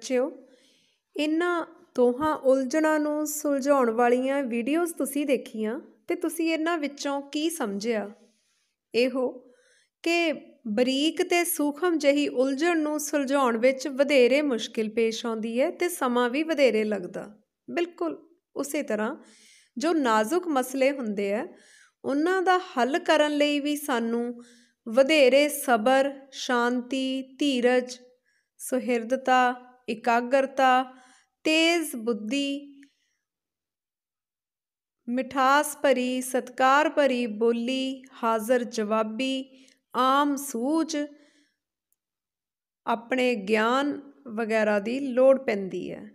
ਬੱਚਿਓ ਇਹਨਾਂ ਦੋਹਾਂ ਉਲਝਣਾਂ ਨੂੰ ਸੁਲਝਾਉਣ ਵਾਲੀਆਂ ਵੀਡੀਓਜ਼ ਤੁਸੀਂ ਦੇਖੀਆਂ ਤੇ ਤੁਸੀਂ ਇਹਨਾਂ ਵਿੱਚੋਂ ਕੀ ਸਮਝਿਆ ਇਹੋ ਕਿ ਬਰੀਕ ਤੇ ਸੂਖਮ ਜਹੀ ਉਲਝਣ ਨੂੰ ਸੁਲਝਾਉਣ ਵਿੱਚ ਵਧੇਰੇ ਮੁਸ਼ਕਿਲ ਪੇਸ਼ ਆਉਂਦੀ ਹੈ ਤੇ ਸਮਾਂ ਵੀ ਵਧੇਰੇ ਲੱਗਦਾ ਬਿਲਕੁਲ ਉਸੇ ਤਰ੍ਹਾਂ ਜੋ ਨਾਜ਼ੁਕ ਮਸਲੇ ਹੁੰਦੇ ਆ ਉਹਨਾਂ ਦਾ ਹੱਲ ਕਰਨ ਲਈ ਵੀ ਸਾਨੂੰ ਵਧੇਰੇ ਸਬਰ ਸ਼ਾਂਤੀ ਧੀਰਜ ਸੁਹਿਰਦਤਾ ਇਕਾਗਰਤਾ ਤੇਜ਼ ਬੁੱਧੀ ਮਿਠਾਸ ਭਰੀ ਸਤਕਾਰ ਭਰੀ ਬੋਲੀ ਹਾਜ਼ਰ ਜਵਾਬੀ ਆਮ ਸੂਝ ਆਪਣੇ ਗਿਆਨ ਵਗੈਰਾ ਦੀ ਲੋੜ ਪੈਂਦੀ ਹੈ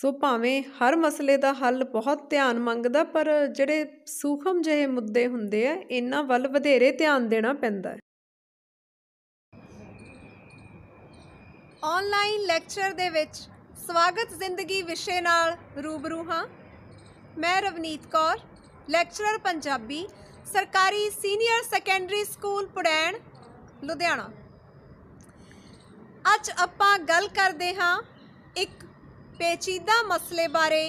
ਸੋ ਭਾਵੇਂ ਹਰ ਮਸਲੇ ਦਾ ਹੱਲ ਬਹੁਤ ਧਿਆਨ ਮੰਗਦਾ ਪਰ ਜਿਹੜੇ ਸੂਖਮ ਜਿਹੇ ਮੁੱਦੇ ਹੁੰਦੇ ਆ ਇਹਨਾਂ ਵੱਲ ਵਧੇਰੇ ਧਿਆਨ ਦੇਣਾ ਪੈਂਦਾ ਹੈ ਆਨਲਾਈਨ ਲੈਕਚਰ ਦੇ ਵਿੱਚ ਸਵਾਗਤ ਜ਼ਿੰਦਗੀ ਵਿਸ਼ੇ ਨਾਲ ਰੂਬਰੂ ਹਾਂ ਮੈਂ ਰਵਨੀਤ ਕੌਰ ਲੈਕਚਰਰ ਪੰਜਾਬੀ ਸਰਕਾਰੀ senior secondary school Purain Ludhiana ਅੱਜ ਆਪਾਂ ਗੱਲ ਕਰਦੇ ਹਾਂ ਇੱਕ ਪੇਚੀਦਾ ਮਸਲੇ ਬਾਰੇ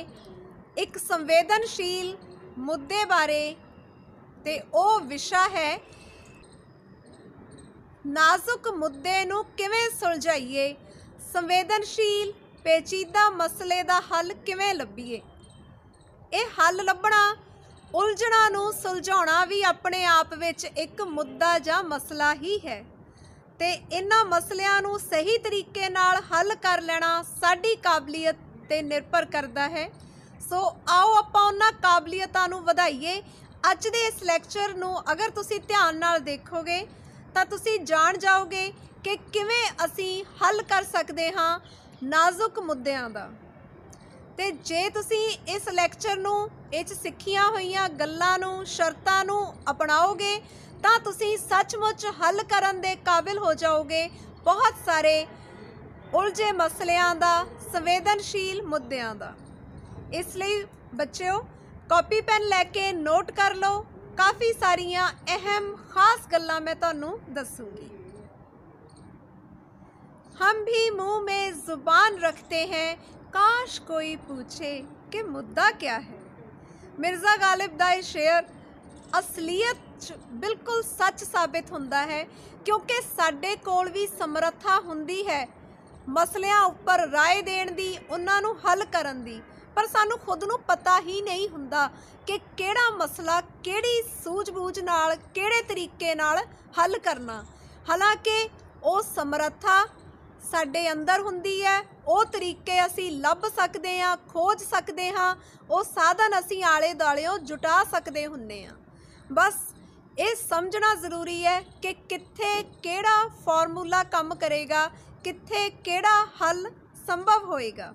ਇੱਕ ਸੰਵੇਦਨਸ਼ੀਲ ਮੁੱਦੇ ਬਾਰੇ ਤੇ ਉਹ ਵਿਸ਼ਾ ਹੈ ਨਾਜ਼ੁਕ ਮੁੱਦੇ ਨੂੰ ਕਿਵੇਂ ਸੁਲਝਾਈਏ ਸੰਵੇਦਨਸ਼ੀਲ ਪੇਚੀਦਾ ਮਸਲੇ ਦਾ ਹੱਲ ਕਿਵੇਂ ਲੱਭੀਏ ਇਹ ਹੱਲ ਲੱਭਣਾ ਉਲਝਣਾ ਨੂੰ ਸੁਲਝਾਉਣਾ ਵੀ ਆਪਣੇ ਆਪ ਵਿੱਚ ਇੱਕ ਮੁੱਦਾ ਜਾਂ ਮਸਲਾ ਹੀ ਹੈ ਤੇ ਇਹਨਾਂ ਮਸਲਿਆਂ ਨੂੰ ਸਹੀ ਤਰੀਕੇ ਨਾਲ ਹੱਲ ਕਰ ਲੈਣਾ ਸਾਡੀ ਕਾਬਲੀਅਤ ਤੇ ਨਿਰਭਰ ਕਰਦਾ ਹੈ ਸੋ ਆਓ ਆਪਾਂ ਉਹਨਾਂ ਕਾਬਲੀਅਤਾਂ ਨੂੰ ਵਧਾਈਏ ਅੱਜ ਦੇ ਇਸ ਲੈਕਚਰ ਨੂੰ ਅਗਰ ਤੁਸੀਂ ਧਿਆਨ ਨਾਲ ਦੇਖੋਗੇ ਤਾਂ ਤੁਸੀਂ ਜਾਣ ਜਾਓਗੇ ਕਿ ਕਿਵੇਂ ਅਸੀਂ ਹੱਲ ਕਰ ਸਕਦੇ ਹਾਂ ਨਾਜ਼ੁਕ ਮੁੱਦਿਆਂ ਦਾ ਤੇ ਜੇ ਤੁਸੀਂ ਇਸ ਲੈਕਚਰ ਨੂੰ ਇਹ ਚ ਸਿੱਖੀਆਂ ਹੋਈਆਂ ਗੱਲਾਂ ਨੂੰ ਸ਼ਰਤਾਂ ਨੂੰ ਅਪਣਾਓਗੇ ਤਾਂ ਤੁਸੀਂ ਸੱਚਮੁੱਚ ਹੱਲ ਕਰਨ ਦੇ ਕਾਬਿਲ ਹੋ ਜਾਓਗੇ ਬਹੁਤ ਸਾਰੇ ਉਲਝੇ ਮਸਲਿਆਂ ਦਾ ਸੰਵੇਦਨਸ਼ੀਲ ਮੁੱਦਿਆਂ ਦਾ ਇਸ ਲਈ ਬੱਚਿਓ ਕਾਪੀ ਪੈਨ ਲੈ ਕੇ ਨੋਟ ਕਰ ਲਓ ਕਾਫੀ ਸਾਰੀਆਂ ਅਹਿਮ ਖਾਸ ਗੱਲਾਂ ਮੈਂ ਤੁਹਾਨੂੰ ਦੱਸੂਗੀ ਹਮ ਵੀ ਮੂੰਹ ਮੇ ਜ਼ੁਬਾਨ ਰੱਖਤੇ ਹੈ ਕਾਸ਼ ਕੋਈ ਪੁੱਛੇ ਕਿ ਮੁੱਦਾ ਕੀ ਹੈ ਮਿਰਜ਼ਾ ਗਾਲਿਬ ਦਾ ਇਹ ਸ਼ੇਅਰ ਅਸਲੀਅਤ ਬਿਲਕੁਲ ਸੱਚ ਸਾਬਿਤ ਹੁੰਦਾ ਹੈ ਕਿਉਂਕਿ ਸਾਡੇ ਕੋਲ ਵੀ ਸਮਰੱਥਾ ਹੁੰਦੀ ਹੈ ਮਸਲਿਆਂ ਉੱਪਰ رائے ਦੇਣ ਦੀ ਉਹਨਾਂ ਨੂੰ ਹੱਲ ਕਰਨ ਦੀ ਪਰ ਸਾਨੂੰ ਖੁਦ ਨੂੰ ਪਤਾ ਹੀ ਨਹੀਂ ਹੁੰਦਾ ਕਿ ਕਿਹੜਾ ਮਸਲਾ ਕਿਹੜੀ ਸੂਝ-ਬੂਝ ਨਾਲ ਕਿਹੜੇ ਤਰੀਕੇ ਨਾਲ ਹੱਲ ਕਰਨਾ ਹਾਲਾਂਕਿ ਉਹ ਸਮਰੱਥਾ ਸਾਡੇ ਅੰਦਰ ਹੁੰਦੀ ਹੈ ਉਹ ਤਰੀਕੇ ਅਸੀਂ ਲੱਭ ਸਕਦੇ ਹਾਂ ਖੋਜ ਸਕਦੇ ਹਾਂ ਉਹ ਸਾਧਨ ਅਸੀਂ ਆਲੇ ਦਾਲਿਓ ਜੁਟਾ ਸਕਦੇ ਹੁੰਨੇ ਆ ਬਸ ਇਹ ਸਮਝਣਾ ਜ਼ਰੂਰੀ ਹੈ ਕਿ ਕਿੱਥੇ ਕਿਹੜਾ ਫਾਰਮੂਲਾ ਕੰਮ ਕਰੇਗਾ ਕਿੱਥੇ ਕਿਹੜਾ ਹੱਲ ਸੰਭਵ ਹੋਏਗਾ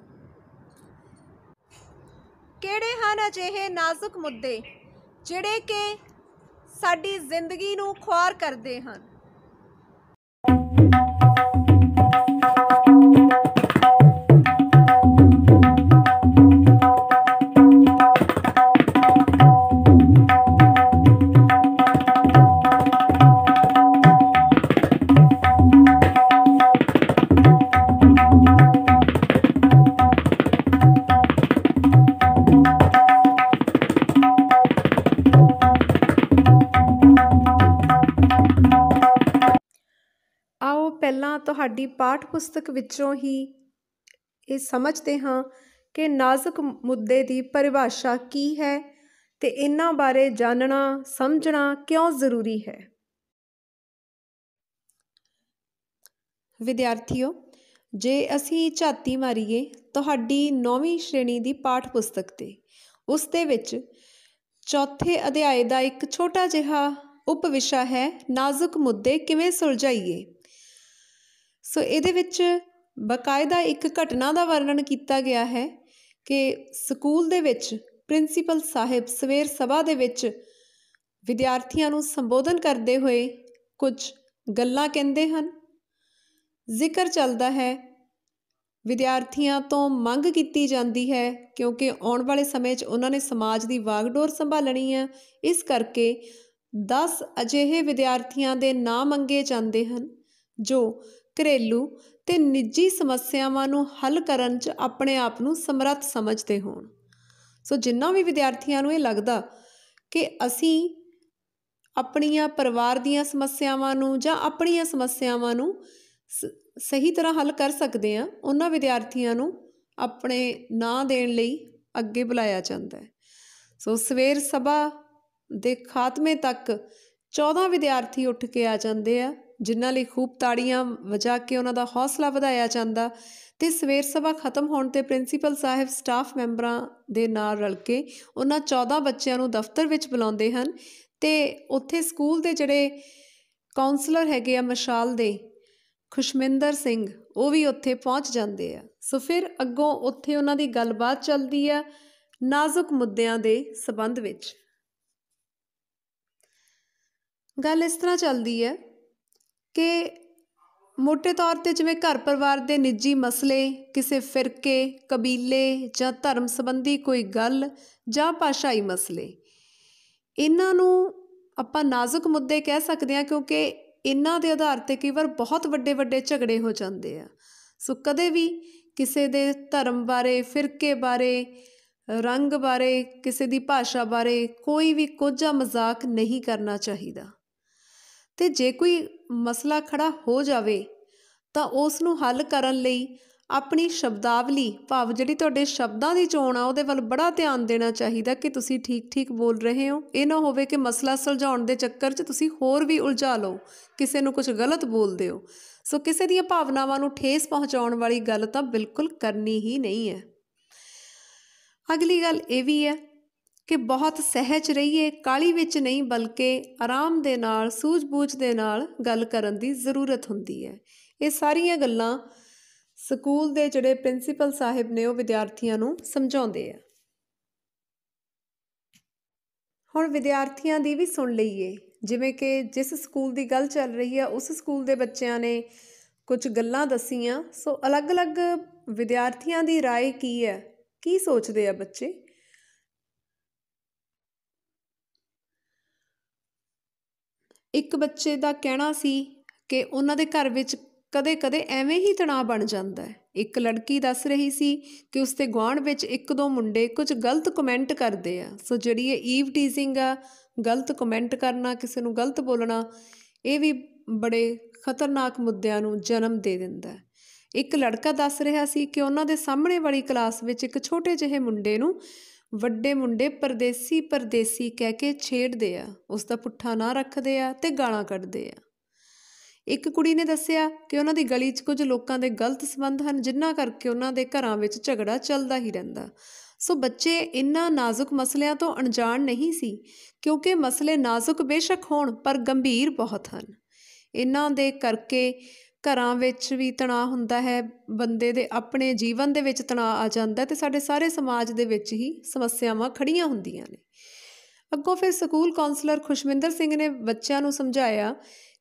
ਕਿਹੜੇ ਹਨ ਅਜਿਹੇ ਨਾਜ਼ੁਕ ਮੁੱਦੇ ਜਿਹੜੇ ਕਿ ਸਾਡੀ ਜ਼ਿੰਦਗੀ ਨੂੰ ਖੁਆਰ ਕਰਦੇ ਹਨ ਪਾਠ ਪੁਸਤਕ ਵਿੱਚੋਂ ਹੀ ਇਹ ਸਮਝਦੇ ਹਾਂ ਕਿ ਨਾਜ਼ੁਕ ਮੁੱਦੇ ਦੀ ਪਰਿਭਾਸ਼ਾ ਕੀ ਹੈ ਤੇ ਇਹਨਾਂ ਬਾਰੇ ਜਾਣਨਾ ਸਮਝਣਾ ਕਿਉਂ ਜ਼ਰੂਰੀ ਹੈ ਵਿਦਿਆਰਥੀਓ ਜੇ ਅਸੀਂ ਝਾਤੀ ਮਾਰੀਏ ਤੁਹਾਡੀ 9ਵੀਂ ਸ਼੍ਰੇਣੀ ਦੀ ਪਾਠ ਪੁਸਤਕ ਤੇ ਉਸ ਦੇ ਵਿੱਚ ਚੌਥੇ ਅਧਿਆਏ ਦਾ ਇੱਕ ਛੋਟਾ ਜਿਹਾ ਉਪਵਿਸ਼ਾ ਹੈ ਨਾਜ਼ੁਕ ਮੁੱਦੇ ਕਿਵੇਂ ਸੁਲਝਾਈਏ ਸੋ ਇਹਦੇ ਵਿੱਚ ਬਕਾਇਦਾ ਇੱਕ ਘਟਨਾ ਦਾ ਵਰਣਨ ਕੀਤਾ ਗਿਆ ਹੈ ਕਿ ਸਕੂਲ ਦੇ ਵਿੱਚ ਪ੍ਰਿੰਸੀਪਲ ਸਾਹਿਬ ਸਵੇਰ ਸਭਾ ਦੇ ਵਿੱਚ ਵਿਦਿਆਰਥੀਆਂ ਨੂੰ ਸੰਬੋਧਨ ਕਰਦੇ ਹੋਏ ਕੁਝ ਗੱਲਾਂ ਕਹਿੰਦੇ ਹਨ ਜ਼ਿਕਰ ਚੱਲਦਾ ਹੈ ਵਿਦਿਆਰਥੀਆਂ ਤੋਂ ਮੰਗ ਕੀਤੀ ਜਾਂਦੀ ਹੈ ਕਿਉਂਕਿ ਆਉਣ ਵਾਲੇ ਸਮੇਂ 'ਚ ਉਹਨਾਂ ਨੇ ਸਮਾਜ ਦੀ ਵਾਗਡੋਰ ਸੰਭਾਲਣੀ ਹੈ ਇਸ ਕਰਕੇ 10 ਅਜਿਹੇ ਵਿਦਿਆਰਥੀਆਂ ਦੇ ਨਾਮ ਮੰਗੇ ਜਾਂਦੇ ਹਨ ਜੋ ਘਰੇਲੂ ਤੇ ਨਿੱਜੀ ਸਮੱਸਿਆਵਾਂ ਨੂੰ ਹੱਲ ਕਰਨ 'ਚ ਆਪਣੇ ਆਪ ਨੂੰ ਸਮਰੱਥ ਸਮਝਦੇ ਹੋਣ ਸੋ ਜਿੰਨਾ ਵੀ ਵਿਦਿਆਰਥੀਆਂ ਨੂੰ ਇਹ ਲੱਗਦਾ ਕਿ ਅਸੀਂ ਆਪਣੀਆਂ ਪਰਿਵਾਰ ਦੀਆਂ ਸਮੱਸਿਆਵਾਂ ਨੂੰ ਜਾਂ ਆਪਣੀਆਂ ਸਮੱਸਿਆਵਾਂ ਨੂੰ ਸਹੀ ਤਰ੍ਹਾਂ ਹੱਲ ਕਰ ਸਕਦੇ ਆ ਉਹਨਾਂ ਵਿਦਿਆਰਥੀਆਂ ਨੂੰ ਆਪਣੇ ਨਾਂ ਦੇਣ ਲਈ ਅੱਗੇ ਬੁਲਾਇਆ ਜਾਂਦਾ ਹੈ ਸੋ ਸਵੇਰ ਸਭਾ ਦੇ ਖਾਤਮੇ ਤੱਕ 14 ਵਿਦਿਆਰਥੀ ਉੱਠ ਕੇ ਆ ਜਾਂਦੇ ਆ ਜਿਨ੍ਹਾਂ ਲਈ ਖੂਬ ਤਾੜੀਆਂ ਵਜਾ ਕੇ ਉਹਨਾਂ ਦਾ ਹੌਸਲਾ ਵਧਾਇਆ ਜਾਂਦਾ ਤੇ ਸਵੇਰ ਸਭਾ ਖਤਮ ਹੋਣ ਤੇ ਪ੍ਰਿੰਸੀਪਲ ਸਾਹਿਬ ਸਟਾਫ ਮੈਂਬਰਾਂ ਦੇ ਨਾਲ ਰਲ ਕੇ ਉਹਨਾਂ 14 ਬੱਚਿਆਂ ਨੂੰ ਦਫ਼ਤਰ ਵਿੱਚ ਬੁਲਾਉਂਦੇ ਹਨ ਤੇ ਉੱਥੇ ਸਕੂਲ ਦੇ ਜਿਹੜੇ ਕਾਉਂਸਲਰ ਹੈਗੇ ਆ ਮਸ਼ਾਲ ਦੇ ਖੁਸ਼ਮਿੰਦਰ ਸਿੰਘ ਉਹ ਵੀ ਉੱਥੇ ਪਹੁੰਚ ਜਾਂਦੇ ਆ ਸੋ ਫਿਰ ਅੱਗੋਂ ਉੱਥੇ ਉਹਨਾਂ ਦੀ ਗੱਲਬਾਤ ਚੱਲਦੀ ਆ ਨਾਜ਼ੁਕ ਮੁੱਦਿਆਂ ਦੇ ਸਬੰਧ ਵਿੱਚ ਗੱਲ ਇਸ ਤਰ੍ਹਾਂ ਚੱਲਦੀ ਹੈ ਕਿ ਮੋٹے ਤੌਰ ਤੇ ਜਿਵੇਂ ਘਰ ਪਰਿਵਾਰ ਦੇ ਨਿੱਜੀ ਮਸਲੇ ਕਿਸੇ ਫਿਰਕੇ ਕਬੀਲੇ ਜਾਂ ਧਰਮ ਸੰਬੰਧੀ ਕੋਈ ਗੱਲ ਜਾਂ ਭਾਸ਼ਾਈ ਮਸਲੇ ਇਹਨਾਂ ਨੂੰ ਆਪਾਂ ਨਾਜ਼ੁਕ ਮੁੱਦੇ ਕਹਿ ਸਕਦੇ ਹਾਂ ਕਿਉਂਕਿ ਇਹਨਾਂ ਦੇ ਆਧਾਰ ਤੇ ਕਈ ਵਾਰ ਬਹੁਤ ਵੱਡੇ ਵੱਡੇ ਝਗੜੇ ਹੋ ਜਾਂਦੇ ਆ ਸੋ ਕਦੇ ਵੀ ਕਿਸੇ ਦੇ ਧਰਮ ਬਾਰੇ ਫਿਰਕੇ ਬਾਰੇ ਰੰਗ ਬਾਰੇ ਕਿਸੇ ਦੀ ਭਾਸ਼ਾ ਬਾਰੇ ਕੋਈ ਵੀ ਕੋਝਾ ਮਜ਼ਾਕ ਨਹੀਂ ਕਰਨਾ ਚਾਹੀਦਾ ਤੇ ਜੇ ਕੋਈ ਮਸਲਾ ਖੜਾ ਹੋ ਜਾਵੇ ਤਾਂ ਉਸ ਨੂੰ ਹੱਲ ਕਰਨ ਲਈ ਆਪਣੀ ਸ਼ਬਦਾਵਲੀ ਭਾਵ ਜਿਹੜੀ ਤੁਹਾਡੇ ਸ਼ਬਦਾਂ ਦੀ ਚੋਣ ਆ ਉਹਦੇ ਵੱਲ ਬੜਾ ਧਿਆਨ ਦੇਣਾ ਚਾਹੀਦਾ ਕਿ ਤੁਸੀਂ ਠੀਕ-ਠੀਕ ਬੋਲ ਰਹੇ ਹੋ ਇਹ ਨਾ ਹੋਵੇ ਕਿ ਮਸਲਾ ਸੁਲਝਾਉਣ ਦੇ ਚੱਕਰ 'ਚ ਤੁਸੀਂ ਹੋਰ ਵੀ ਉਲਝਾ ਲਓ ਕਿਸੇ ਨੂੰ ਕੁਝ ਗਲਤ ਬੋਲਦੇ ਹੋ ਸੋ ਕਿਸੇ ਦੀਆਂ ਭਾਵਨਾਵਾਂ ਨੂੰ ਠੇਸ ਪਹੁੰਚਾਉਣ ਵਾਲੀ ਗੱਲ ਤਾਂ ਬਿਲਕੁਲ ਕਰਨੀ ਹੀ ਨਹੀਂ ਹੈ ਅਗਲੀ ਗੱਲ ਇਹ ਵੀ ਹੈ ਕਿ ਬਹੁਤ ਸਹਿਜ ਰਹੀਏ ਕਾਲੀ ਵਿੱਚ ਨਹੀਂ ਬਲਕਿ ਆਰਾਮ ਦੇ ਨਾਲ ਸੂਝ-ਬੂਝ ਦੇ ਨਾਲ ਗੱਲ ਕਰਨ ਦੀ ਜ਼ਰੂਰਤ ਹੁੰਦੀ ਹੈ ਇਹ ਸਾਰੀਆਂ ਗੱਲਾਂ ਸਕੂਲ ਦੇ ਜਿਹੜੇ ਪ੍ਰਿੰਸੀਪਲ ਸਾਹਿਬ ਨੇ ਉਹ ਵਿਦਿਆਰਥੀਆਂ ਨੂੰ ਸਮਝਾਉਂਦੇ ਆ ਹੁਣ ਵਿਦਿਆਰਥੀਆਂ ਦੀ ਵੀ ਸੁਣ ਲਈਏ ਜਿਵੇਂ ਕਿ ਜਿਸ ਸਕੂਲ ਦੀ ਗੱਲ ਚੱਲ ਰਹੀ ਹੈ ਉਸ ਸਕੂਲ ਦੇ ਬੱਚਿਆਂ ਨੇ ਕੁਝ ਗੱਲਾਂ ਦਸੀਆਂ ਸੋ ਅਲੱਗ-ਅਲੱਗ ਵਿਦਿਆਰਥੀਆਂ ਦੀ رائے ਕੀ ਹੈ ਕੀ ਸੋਚਦੇ ਆ ਬੱਚੇ ਇੱਕ ਬੱਚੇ ਦਾ ਕਹਿਣਾ ਸੀ ਕਿ ਉਹਨਾਂ ਦੇ ਘਰ ਵਿੱਚ ਕਦੇ ਕਦੇ ਐਵੇਂ ਹੀ ਤਣਾਅ ਬਣ ਜਾਂਦਾ ਹੈ ਇੱਕ ਲੜਕੀ ਦੱਸ ਰਹੀ ਸੀ ਕਿ ਤੇ ਗਵਾਂਢ ਵਿੱਚ ਇੱਕ ਦੋ ਮੁੰਡੇ ਕੁਝ ਗਲਤ ਕਮੈਂਟ ਕਰਦੇ ਆ ਸੋ ਜਿਹੜੀ ਇਹ ਈਵ ਟੀਜ਼ਿੰਗ ਆ ਗਲਤ ਕਮੈਂਟ ਕਰਨਾ ਕਿਸੇ ਨੂੰ ਗਲਤ ਬੋਲਣਾ ਇਹ ਵੀ ਬੜੇ ਖਤਰਨਾਕ ਮੁੱਦਿਆਂ ਨੂੰ ਜਨਮ ਦੇ ਦਿੰਦਾ ਹੈ ਇੱਕ ਲੜਕਾ ਦੱਸ ਰਿਹਾ ਸੀ ਕਿ ਉਹਨਾਂ ਦੇ ਸਾਹਮਣੇ ਵਾਲੀ ਕਲਾਸ ਵਿੱਚ ਇੱਕ ਛੋਟੇ ਜਿਹੇ ਮੁੰਡੇ ਨੂੰ ਵੱਡੇ ਮੁੰਡੇ ਪਰਦੇਸੀ ਪਰਦੇਸੀ ਕਹਿ ਕੇ ਛੇੜਦੇ ਆ ਉਸ ਦਾ ਪੁੱਠਾ ਨਾ ਰੱਖਦੇ ਆ ਤੇ ਗਾਲਾਂ ਕੱਢਦੇ ਆ ਇੱਕ ਕੁੜੀ ਨੇ ਦੱਸਿਆ ਕਿ ਉਹਨਾਂ ਦੀ ਗਲੀ 'ਚ ਕੁਝ ਲੋਕਾਂ ਦੇ ਗਲਤ ਸਬੰਧ ਹਨ ਜਿਨ੍ਹਾਂ ਕਰਕੇ ਉਹਨਾਂ ਦੇ ਘਰਾਂ ਵਿੱਚ ਝਗੜਾ ਚੱਲਦਾ ਹੀ ਰਹਿੰਦਾ ਸੋ ਬੱਚੇ ਇਨ੍ਹਾਂ ਨਾਜ਼ੁਕ ਮਸਲਿਆਂ ਤੋਂ ਅਣਜਾਣ ਨਹੀਂ ਸੀ ਕਿਉਂਕਿ ਮਸਲੇ ਨਾਜ਼ੁਕ ਬੇਸ਼ੱਕ ਹੋਣ ਪਰ ਗੰਭੀਰ ਬਹੁਤ ਹਨ ਇਹਨਾਂ ਦੇ ਕਰਕੇ ਘਰਾਂ ਵਿੱਚ ਵੀ ਤਣਾਅ ਹੁੰਦਾ ਹੈ ਬੰਦੇ ਦੇ ਆਪਣੇ ਜੀਵਨ ਦੇ ਵਿੱਚ ਤਣਾਅ ਆ ਜਾਂਦਾ ਤੇ ਸਾਡੇ ਸਾਰੇ ਸਮਾਜ ਦੇ ਵਿੱਚ ਹੀ ਸਮੱਸਿਆਵਾਂ ਖੜੀਆਂ ਹੁੰਦੀਆਂ ਨੇ ਅੱਗੋਂ ਫਿਰ ਸਕੂਲ ਕਾਉਂਸਲਰ ਖੁਸ਼ਮਿੰਦਰ ਸਿੰਘ ਨੇ ਬੱਚਿਆਂ ਨੂੰ ਸਮਝਾਇਆ